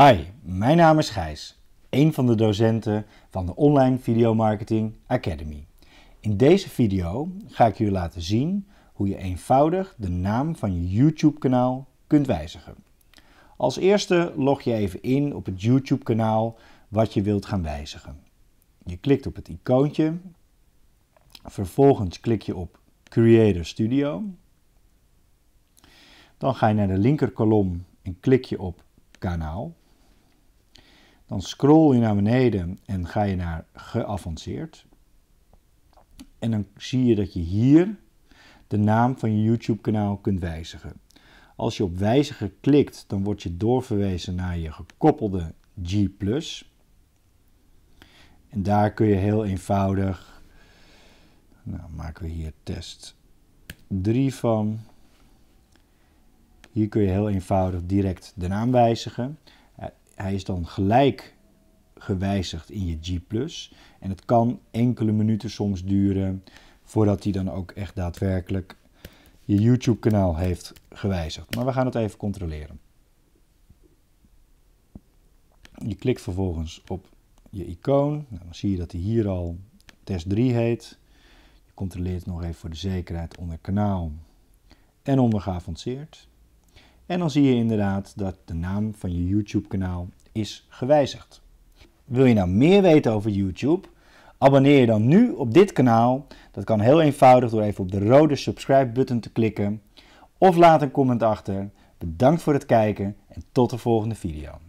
Hi, mijn naam is Gijs, een van de docenten van de Online Video Marketing Academy. In deze video ga ik jullie laten zien hoe je eenvoudig de naam van je YouTube kanaal kunt wijzigen. Als eerste log je even in op het YouTube kanaal wat je wilt gaan wijzigen. Je klikt op het icoontje, vervolgens klik je op Creator Studio. Dan ga je naar de linkerkolom en klik je op kanaal. Dan scroll je naar beneden en ga je naar geavanceerd. En dan zie je dat je hier de naam van je YouTube-kanaal kunt wijzigen. Als je op wijzigen klikt, dan word je doorverwezen naar je gekoppelde G+. En daar kun je heel eenvoudig, nou maken we hier test 3 van. Hier kun je heel eenvoudig direct de naam wijzigen hij is dan gelijk gewijzigd in je G+. En het kan enkele minuten soms duren voordat hij dan ook echt daadwerkelijk je YouTube kanaal heeft gewijzigd. Maar we gaan het even controleren. Je klikt vervolgens op je icoon. Nou, dan zie je dat hij hier al test 3 heet. Je controleert nog even voor de zekerheid onder kanaal en onder geavanceerd. En dan zie je inderdaad dat de naam van je YouTube-kanaal is gewijzigd. Wil je nou meer weten over YouTube? Abonneer je dan nu op dit kanaal. Dat kan heel eenvoudig door even op de rode subscribe-button te klikken. Of laat een comment achter. Bedankt voor het kijken en tot de volgende video.